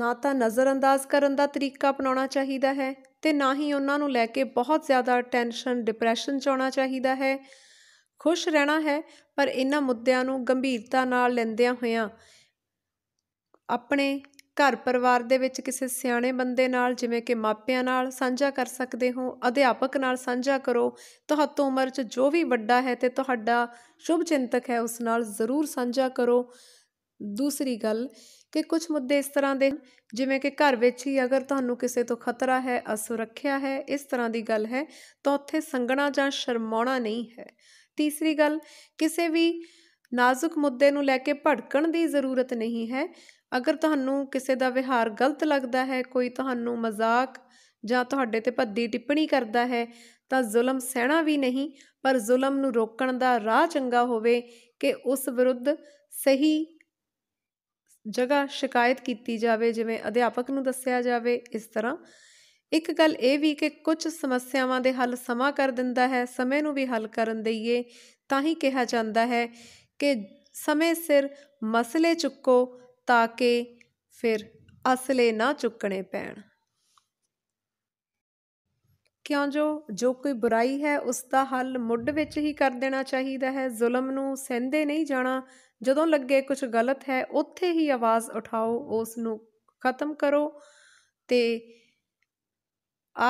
ਨਾ ਤਾਂ ਨਜ਼ਰਅੰਦਾਜ਼ ਕਰਨ ਦਾ ਤਰੀਕਾ ਅਪਣਾਉਣਾ ਚਾਹੀਦਾ ਹੈ ਤੇ ਨਾ ਹੀ ਉਹਨਾਂ ਨੂੰ ਲੈ ਕੇ ਬਹੁਤ ਜ਼ਿਆਦਾ ਟੈਨਸ਼ਨ ਡਿਪਰੈਸ਼ਨ ਚ ਆਉਣਾ ਚਾਹੀਦਾ ਹੈ ਖੁਸ਼ ਰਹਿਣਾ ਹੈ ਪਰ ਇਹਨਾਂ ਮੁੱਦਿਆਂ ਨੂੰ ਗੰਭੀਰਤਾ ਨਾਲ ਲੈਂਦਿਆਂ ਹੋਇਆਂ ਆਪਣੇ ਘਰ ਪਰਿਵਾਰ ਦੇ ਵਿੱਚ ਕਿਸੇ ਸਿਆਣੇ ਬੰਦੇ ਨਾਲ ਜਿਵੇਂ ਕਿ ਮਾਪਿਆਂ ਨਾਲ ਸਾਂਝਾ ਕਰ ਸਕਦੇ ਹੋ ਅਧਿਆਪਕ ਨਾਲ ਸਾਂਝਾ ਕਰੋ ਤੁਹਾਤੋਂ ਉਮਰ 'ਚ ਜੋ ਵੀ ਵੱਡਾ ਹੈ ਤੇ ਤੁਹਾਡਾ ਸ਼ੁਭ ਚਿੰਤਕ ਹੈ ਉਸ ਨਾਲ ਜ਼ਰੂਰ ਸਾਂਝਾ ਕਰੋ ਦੂਸਰੀ ਗੱਲ ਕਿ ਕੁਝ ਮੁੱਦੇ ਇਸ ਤਰ੍ਹਾਂ ਦੇ ਜਿਵੇਂ ਕਿ ਘਰ ਵਿੱਚ ਹੀ ਅਗਰ ਤੁਹਾਨੂੰ ਕਿਸੇ ਤੋਂ ਖਤਰਾ ਹੈ ਅਸੁਰੱਖਿਆ ਹੈ ਇਸ ਤਰ੍ਹਾਂ ਦੀ ਗੱਲ ਹੈ ਤਾਂ ਉੱਥੇ ਸੰਗਣਾ ਜਾਂ ਸ਼ਰਮਾਉਣਾ ਨਹੀਂ ਹੈ ਤੀਸਰੀ ਗੱਲ ਕਿਸੇ ਵੀ ਨਾਜ਼ੁਕ ਮੁੱਦੇ ਨੂੰ ਲੈ ਕੇ ਭੜਕਣ ਦੀ ਜ਼ਰੂਰਤ ਨਹੀਂ ਹੈ ਅਗਰ ਤੁਹਾਨੂੰ ਕਿਸੇ ਦਾ ਵਿਹਾਰ ਗਲਤ ਲੱਗਦਾ ਹੈ ਕੋਈ ਤੁਹਾਨੂੰ ਮਜ਼ਾਕ ਜਾਂ ਤੁਹਾਡੇ ਤੇ ਭੱਦੀ ਟਿੱਪਣੀ ਕਰਦਾ ਹੈ ਤਾਂ ਜ਼ੁਲਮ ਸਹਿਣਾ ਵੀ ਨਹੀਂ ਪਰ ਜ਼ੁਲਮ ਨੂੰ ਰੋਕਣ ਦਾ ਰਾਹ ਚੰਗਾ ਹੋਵੇ ਕਿ ਉਸ ਵਿਰੁੱਧ ਸਹੀ ਜਗ੍ਹਾ ਸ਼ਿਕਾਇਤ ਕੀਤੀ ਜਾਵੇ ਜਿਵੇਂ ਅਧਿਆਪਕ ਨੂੰ ਦੱਸਿਆ ਜਾਵੇ ਇਸ ਤਰ੍ਹਾਂ ਇੱਕ ਗੱਲ ਇਹ ਵੀ ਕਿ ਕੁਝ ਸਮੱਸਿਆਵਾਂ ਦੇ ਹੱਲ ਸਮਾਂ ਕਰ ਦਿੰਦਾ ਹੈ ਸਮੇਂ ਨੂੰ ਵੀ ਹੱਲ ਕਰਨ ਦਈਏ ਤਾਂ ਹੀ ਕਿਹਾ ਜਾਂਦਾ ਹੈ ਕਿ ਸਮੇਂ ਸਿਰ ਮਸਲੇ ਚੁੱਕੋ ਤਾਂ ਕਿ ਫਿਰ ਅਸਲੇ ਨਾ ਚੁੱਕਣੇ ਪੈਣ ਕਿਉਂ ਜੋ ਜੋ ਕੋਈ ਬੁਰਾਈ ਹੈ ਉਸ ਦਾ ਹੱਲ ਮੁੱਢ ਵਿੱਚ ਹੀ ਕਰ ਦੇਣਾ ਚਾਹੀਦਾ ਹੈ ਜ਼ੁਲਮ ਨੂੰ ਸਹਿੰਦੇ ਨਹੀਂ ਜਾਣਾ ਜਦੋਂ ਲੱਗੇ ਕੁਝ ਗਲਤ ਹੈ ਉੱਥੇ ਹੀ ਆਵਾਜ਼ ਉਠਾਓ ਉਸ ਨੂੰ ਖਤਮ ਕਰੋ ਤੇ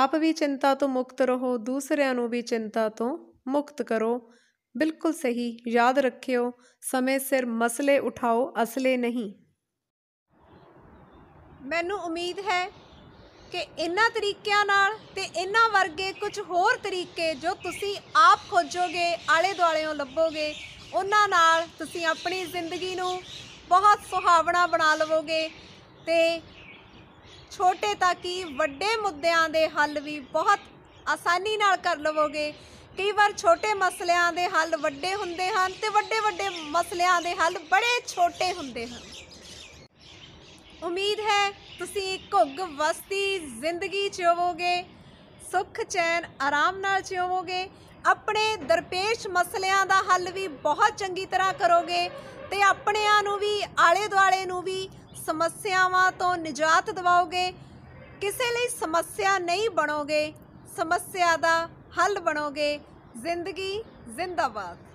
ਆਪ ਵੀ ਚਿੰਤਾ ਤੋਂ ਮੁਕਤ ਰਹੋ ਦੂਸਰਿਆਂ ਨੂੰ ਵੀ ਚਿੰਤਾ ਤੋਂ ਮੁਕਤ ਕਰੋ ਬਿਲਕੁਲ ਸਹੀ ਯਾਦ ਰੱਖਿਓ ਸਮੇਂ ਸਿਰ ਮਸਲੇ ਉਠਾਓ ਅਸਲੇ ਨਹੀਂ ਮੈਨੂੰ ਉਮੀਦ ਹੈ ਕਿ ਇਹਨਾਂ ਤਰੀਕਿਆਂ ਨਾਲ ਤੇ ਇਹਨਾਂ ਵਰਗੇ ਕੁਝ ਹੋਰ ਤਰੀਕੇ ਜੋ ਤੁਸੀਂ ਆਪ ਖੋਜੋਗੇ ਆਲੇ ਦੁਆਲੇੋਂ ਲੱਭੋਗੇ ਉਹਨਾਂ ਨਾਲ ਤੁਸੀਂ ਆਪਣੀ ਜ਼ਿੰਦਗੀ ਨੂੰ ਬਹੁਤ ਸੁਹਾਵਣਾ ਬਣਾ ਲਵੋਗੇ ਤੇ ਛੋਟੇ ਤਾਂ ਕੀ ਵੱਡੇ ਮੁੱਦਿਆਂ ਦੇ ਹੱਲ ਵੀ ਬਹੁਤ ਆਸਾਨੀ ਨਾਲ ਕਰ ਲਵੋਗੇ ਕਈ ਵਾਰ ਛੋਟੇ ਮਸਲਿਆਂ ਦੇ ਹੱਲ ਵੱਡੇ ਹੁੰਦੇ ਹਨ ਤੇ ਵੱਡੇ ਵੱਡੇ ਮਸਲਿਆਂ ਦੇ ਹੱਲ ਬੜੇ ਛੋਟੇ ਹੁੰਦੇ ਹਨ ਉਮੀਦ ਹੈ ਤੁਸੀਂ ਘੁੱਗ ਵਸਤੀ ਜ਼ਿੰਦਗੀ ਜਿਓਗੇ ਸੁੱਖ ਚੈਨ ਆਰਾਮ ਨਾਲ ਜਿਓਗੇ ਆਪਣੇ ਦਰਪੇਸ਼ ਮਸਲਿਆਂ ਦਾ ਹੱਲ ਵੀ ਬਹੁਤ ਚੰਗੀ ਤਰ੍ਹਾਂ ਕਰੋਗੇ ਤੇ ਆਪਣਿਆਂ ਨੂੰ ਵੀ ਆਲੇ ਦੁਆਲੇ ਨੂੰ ਵੀ ਸਮੱਸਿਆਵਾਂ ਤੋਂ ਨਿਜਾਤ ਦਿਵਾਓਗੇ ਕਿਸੇ ਲਈ ਸਮੱਸਿਆ ਨਹੀਂ ਬਣੋਗੇ ਸਮੱਸਿਆ ਦਾ ਹੱਲ ਬਣੋਗੇ ਜ਼ਿੰਦਗੀ ਜ਼ਿੰਦਾਬਾਦ